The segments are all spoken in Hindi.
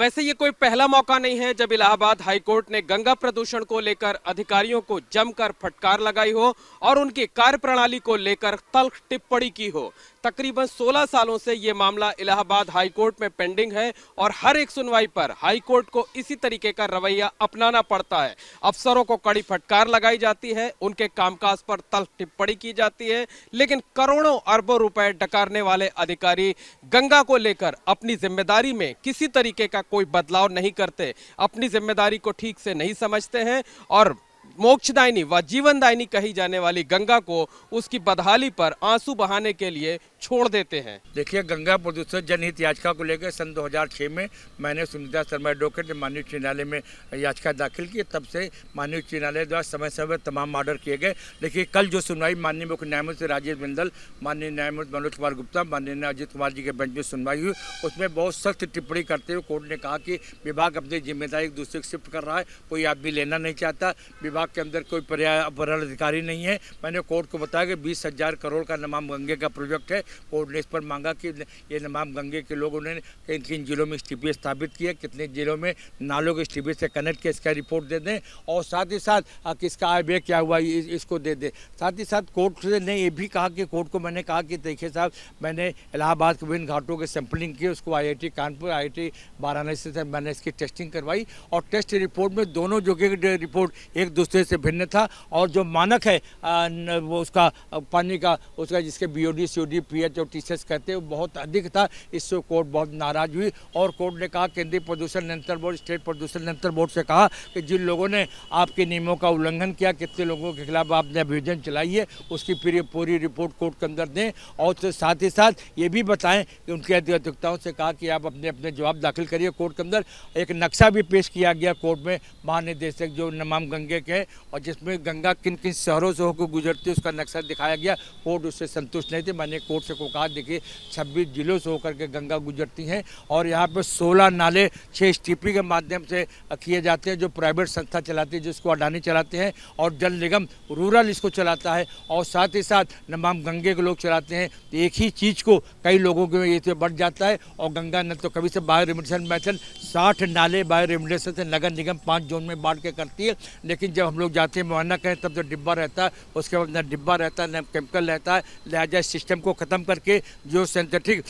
वैसे ये कोई पहला मौका नहीं है जब इलाहाबाद हाईकोर्ट ने गंगा प्रदूषण को लेकर अधिकारियों को जमकर फटकार लगाई हो और उनकी कार्य प्रणाली को लेकर तल्ख टिप्पणी की हो तकरीबन 16 सालों से ये मामला इलाहाबाद हाईकोर्ट में पेंडिंग है और हर एक सुनवाई पर हाईकोर्ट को इसी तरीके का रवैया अपनाना पड़ता है अफसरों को कड़ी फटकार लगाई जाती है उनके कामकाज पर तल्ख टिप्पणी की जाती है लेकिन करोड़ों अरबों रुपए डकारने वाले अधिकारी गंगा को लेकर अपनी जिम्मेदारी में किसी तरीके का कोई बदलाव नहीं करते अपनी जिम्मेदारी को ठीक से नहीं समझते हैं और मोक्षदायिनी व जीवनदायिनी कही जाने वाली गंगा को उसकी बदहाली पर आंसू बहाने के लिए छोड़ देते हैं देखिए गंगा प्रदूषण जनहित याचिका को लेकर सन 2006 में मैंने सुनीता शर्मा एडवोकेट माननीय उच्च न्यायालय में याचिका दाखिल की तब से माननीय उच्च न्यायालय द्वारा समय समय पर तमाम ऑर्डर किए गए लेकिन कल जो सुनवाई माननीय मुख्य न्यायमूर्ति राजेश बिंदल माननीय न्यायमूर्ति मनोज कुमार गुप्ता माननीय अजित कुमार जी के बेंच में सुनवाई हुई उसमें बहुत सख्त टिप्पणी करते हुए कोर्ट ने कहा कि विभाग अपनी जिम्मेदारी एक दूसरे को शिफ्ट कर रहा है कोई आप भी लेना नहीं चाहता विभाग के अंदर कोई पर्यावरण अधिकारी नहीं है मैंने कोर्ट को बताया कि बीस हज़ार करोड़ का नमाम गंगे का प्रोजेक्ट है कोर्ट इस पर मांगा कि ये नमाम गंगे के लोगों ने किन किन जिलों में स्टीपी स्थापित किया कितने जिलों में नालों के स्टीपी से कनेक्ट किया इसका रिपोर्ट दे दें और साथ ही साथ किसका आय क्या हुआ इसको दे दें साथ ही साथ कोर्ट ने ये भी कहा कि कोर्ट को मैंने कहा कि देखिए साहब मैंने इलाहाबाद के विभिन्न घाटों के सैंपलिंग की उसको आई कानपुर आई वाराणसी से मैंने इसकी टेस्टिंग करवाई और टेस्ट रिपोर्ट में दोनों जगह की रिपोर्ट एक दूसरे से भिन्न था और जो मानक है आ, न, वो उसका पानी का उसका जिसके B O D C P pH जो टीचर्स कहते हैं बहुत अधिक था इससे कोर्ट बहुत नाराज हुई और कोर्ट ने कहा केंद्रीय प्रदूषण नियंत्रण बोर्ड स्टेट प्रदूषण नियंत्रण बोर्ड से कहा कि जिन लोगों ने आपके नियमों का उल्लंघन किया कितने लोगों के खिलाफ आपने अभियोजन चलाई है उसकी पूरी पूरी रिपोर्ट कोर्ट के अंदर दें और तो साथ ही साथ ये भी बताएं कि उनके अधिवक्ताओं से कहा कि आप अपने अपने जवाब दाखिल करिए कोर्ट के अंदर एक नक्शा भी पेश किया गया कोर्ट में महानिदेशक जो नमाम गंगे के हैं और जिसमें गंगा किन किन शहरों से होकर गुजरती है उसका नक्शा दिखाया गया कोर्ट उससे संतुष्ट नहीं थे मैंने कोर्ट को कहा देखिए 26 जिलों से होकर के गंगा गुजरती हैं और यहाँ पे 16 नाले छः स्टीपी के माध्यम से किए जाते हैं जो प्राइवेट संस्था चलाती है जिसको अडानी चलाते हैं और जल निगम रूरल इसको चलाता है और साथ ही साथ नमाम गंगे के लोग चलाते हैं तो एक ही चीज़ को कई लोगों के ये तो बढ़ जाता है और गंगा न तो कभी से बाहर रिमिशन मैथन साठ नाले बाय रेमडेसिविर से नगर निगम पाँच जोन में बांट के करती है लेकिन जब हम लोग जाते हैं मुआना करें तब जो डिब्बा रहता है उसके बाद ना डिब्बा रहता है ना केमिकल रहता है लिहाजा सिस्टम को ख़त्म करके जियो सेंथेटिक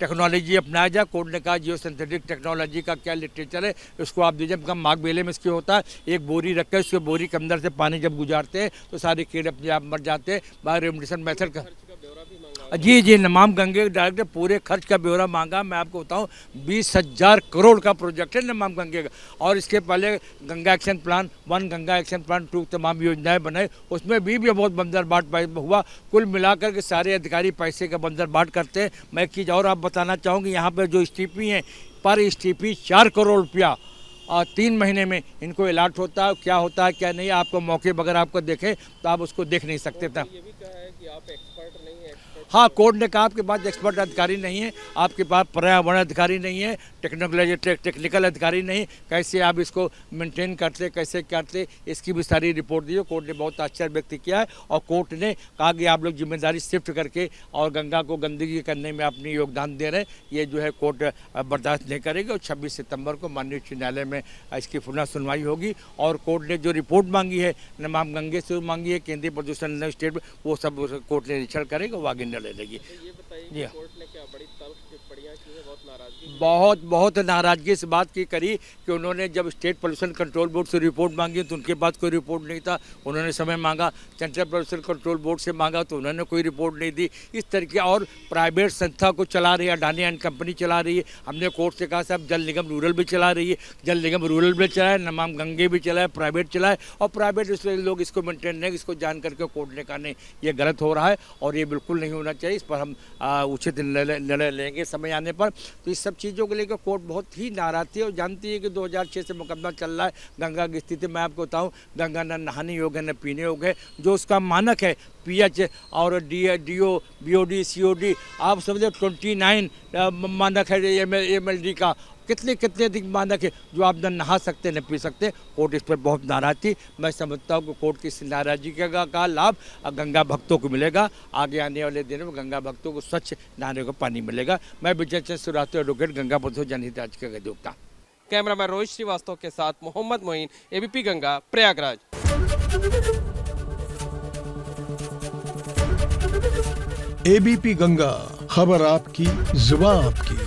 टेक्नोलॉजी अपनाया जाए कोर्ट ने कहा जियो सेंथेटिक टेक्नोलॉजी का क्या लिटरेचर है उसको आप दीजिए कम माघ बेले में इसके होता है एक बोरी रख कर उसके बोरी के अंदर से पानी जब गुजारते हैं तो सारे कीड़े अपने आप मर जाते हैं बायो रेमडेसिविर मैथड का जी जी नमाम गंगे डायरेक्टर पूरे खर्च का ब्यौरा मांगा मैं आपको बताऊं बीस हजार करोड़ का प्रोजेक्ट है नमाम गंगे का और इसके पहले Ganga action plan one Ganga action plan two तमाम योजनाएं बनाई उसमें भी, भी बहुत बाट हुआ कुल मिलाकर के सारे अधिकारी पैसे का बंदरबाट करते हैं मैं एक चीज़ और आप बताना चाहूँगी यहाँ पर जो स्टीपी हैं पर स्टीपी चार करोड़ रुपया और तीन महीने में इनको अलाट होता है क्या होता है क्या नहीं आपको मौके बगैर आपको देखें तो आप उसको देख नहीं सकते था हाँ कोर्ट ने कहा आपके पास एक्सपर्ट अधिकारी नहीं है आपके पास पर्यावरण अधिकारी नहीं है टेक्नोलॉजी टे, टेक्निकल अधिकारी नहीं कैसे आप इसको मेंटेन करते कैसे करते इसकी भी सारी रिपोर्ट दी कोर्ट ने बहुत आश्चर्य व्यक्त किया है और कोर्ट ने कहा कि आप लोग जिम्मेदारी शिफ्ट करके और गंगा को गंदगी करने में अपनी योगदान दे रहे हैं ये जो है कोर्ट बर्दाश्त नहीं करेगी और छब्बीस सितम्बर को माननीय उच्च न्यायालय में इसकी पुनः सुनवाई होगी और कोर्ट ने जो रिपोर्ट मांगी है नमाम गंगे से मांगी है केंद्रीय प्रदूषण स्टेट वो सब कोर्ट ने निरीक्षण करेगा वो चले लगी जी हाँ बहुत बहुत नाराज़गी इस बात की करी कि उन्होंने जब स्टेट पोल्यूशन कंट्रोल बोर्ड से रिपोर्ट मांगी तो उनके पास कोई रिपोर्ट नहीं था उन्होंने समय मांगा सेंट्रल पोल्यूशन कंट्रोल बोर्ड से मांगा तो उन्होंने कोई रिपोर्ट नहीं दी इस तरीके और प्राइवेट संस्था को चला रही है अडानी एंड कंपनी चला रही है हमने कोर्ट से कहा साहब जल निगम रूरल भी चला रही है जल निगम रूरल भी चलाए नमाम गंगे भी चलाए प्राइवेट चलाए और प्राइवेट इसलिए लोग इसको मेनटेन नहीं इसको जान करके कोर्ट ने कहा नहीं ये गलत हो रहा है और ये बिल्कुल नहीं होना चाहिए इस पर हम उचित निर्णय लेंगे रहेंगे समय आने पर तो इस सब चीज़ों को लेकर कोर्ट बहुत ही नाराज थी और जानती है कि 2006 से मुकदमा चल रहा है गंगा की स्थिति मैं आपको बताऊँ गंगा न नहाने योग्य न पीने योग्य जो उसका मानक है पीएच और D D O B O D C O D आप समझो ट्वेंटी नाइन मानक है एम एल डी का कितने कितने अधिक मानक है जो आप न नहा सकते न पी सकते कोर्ट इस पर बहुत नाराज थी मैं समझता हूँ कि कोर्ट की इस नाराजगी का, लाभ गंगा भक्तों को मिलेगा आगे आने वाले दिनों में गंगा भक्तों को स्वच्छ नहाने का पानी मिलेगा मैं विजय चंद श्रीवास्तव एडवोकेट गंगा पुत्र जनहित आज का अधिवक्ता मैन रोहित श्रीवास्तव के साथ मोहम्मद मोइन एबीपी गंगा प्रयागराज एबीपी गंगा खबर आपकी जुबा आपकी